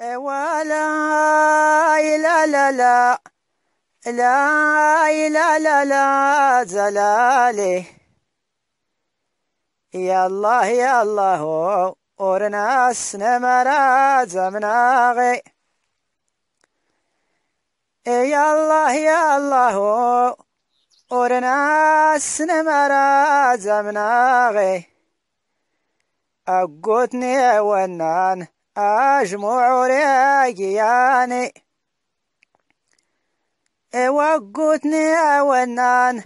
ولا لا لا لا لا لا لا لا زلالي يا الله يا الله ورناس نمرا زمناغي يا الله يا الله ورناس نمرا زمناغي أقوتني ونان أجمع ريجياني وقتني أونان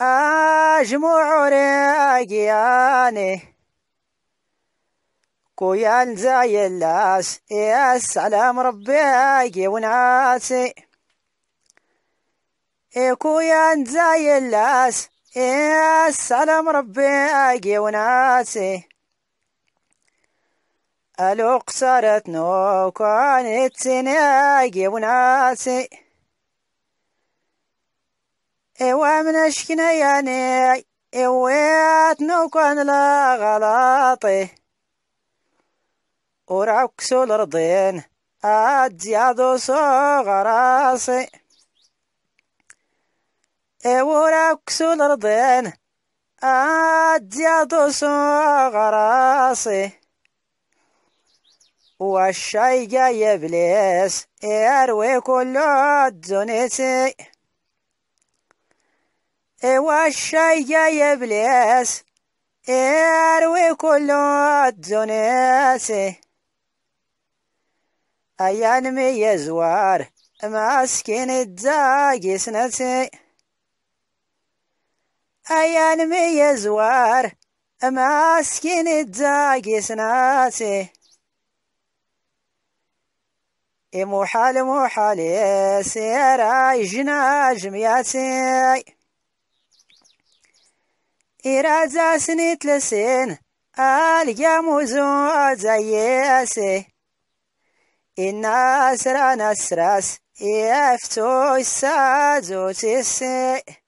أجمع ريجياني كويا زي اللاس يا سلام ربي ونعاسي كويا زي اللاس يا سلام ربي وناسي الأقصرت نوكانت سناجي وناسي إوا إيوة من أشكنا يعني إوات نوكان لا غلاطي ورعكسو الأرضين أديادو صغر راسي ورعكسو الأرضين أديادو صغر صغراسي وشايقة يا إبليس يروي كل دنيتي وشايقة إيوة جاي بليس اروي كلو دونيتي أيان مي زوار ماسكين الزاقي سنتي أيان مي زوار ماسكين الزاقي سنتي محال محال سيراي يجنا جمياتي إرادة سنيت لسين ألقى موزو سي إنا سرا نسراس افتو السادو تسي